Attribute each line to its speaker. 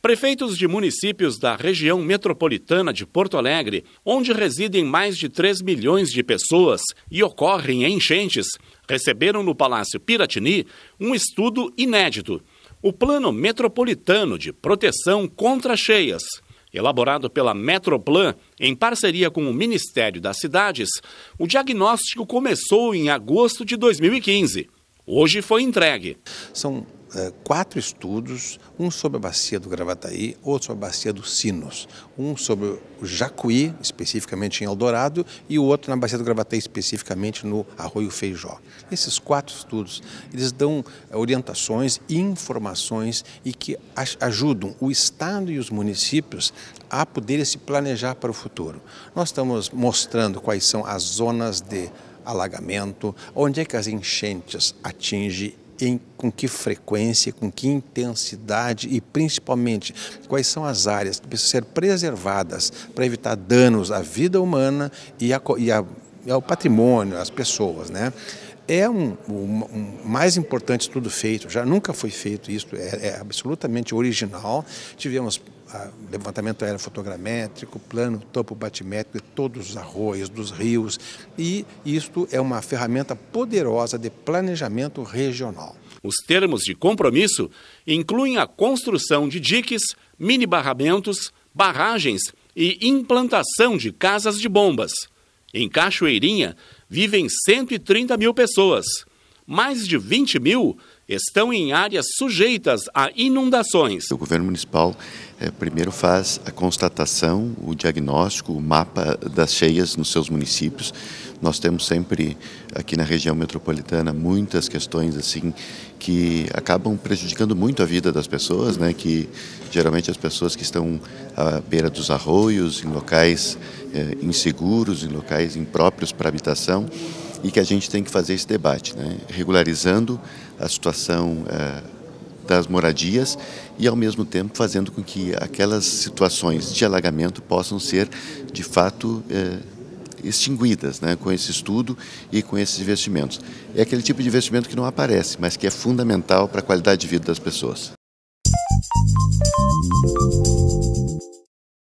Speaker 1: Prefeitos de municípios da região metropolitana de Porto Alegre, onde residem mais de 3 milhões de pessoas e ocorrem enchentes, receberam no Palácio Piratini um estudo inédito: o Plano Metropolitano de Proteção contra Cheias. Elaborado pela Metroplan, em parceria com o Ministério das Cidades, o diagnóstico começou em agosto de 2015. Hoje foi
Speaker 2: entregue. São é, quatro estudos, um sobre a bacia do Gravataí, outro sobre a bacia do Sinos, um sobre o Jacuí, especificamente em Eldorado, e o outro na bacia do Gravataí, especificamente no Arroio Feijó. Esses quatro estudos, eles dão é, orientações e informações e que ajudam o Estado e os municípios a poderem se planejar para o futuro. Nós estamos mostrando quais são as zonas de alagamento, onde é que as enchentes atingem em, com que frequência, com que intensidade e principalmente quais são as áreas que precisam ser preservadas para evitar danos à vida humana e, a, e, a, e ao patrimônio, às pessoas, né? É um, um, um, mais importante estudo feito, já nunca foi feito isso, é, é absolutamente original. Tivemos levantamento aerofotogramétrico, plano topo batimétrico de todos os arroios, dos rios, e isto é uma ferramenta poderosa de planejamento regional.
Speaker 1: Os termos de compromisso incluem a construção de diques, mini barramentos, barragens e implantação de casas de bombas. Em Cachoeirinha vivem 130 mil pessoas mais de 20 mil estão em áreas sujeitas a inundações.
Speaker 3: O governo municipal eh, primeiro faz a constatação, o diagnóstico, o mapa das cheias nos seus municípios. Nós temos sempre aqui na região metropolitana muitas questões assim que acabam prejudicando muito a vida das pessoas, né? Que geralmente as pessoas que estão à beira dos arroios, em locais eh, inseguros, em locais impróprios para habitação, e que a gente tem que fazer esse debate, né? regularizando a situação eh, das moradias e, ao mesmo tempo, fazendo com que aquelas situações de alagamento possam ser, de fato, eh, extinguidas né? com esse estudo e com esses investimentos. É aquele tipo de investimento que não aparece, mas que é fundamental para a qualidade de vida das pessoas.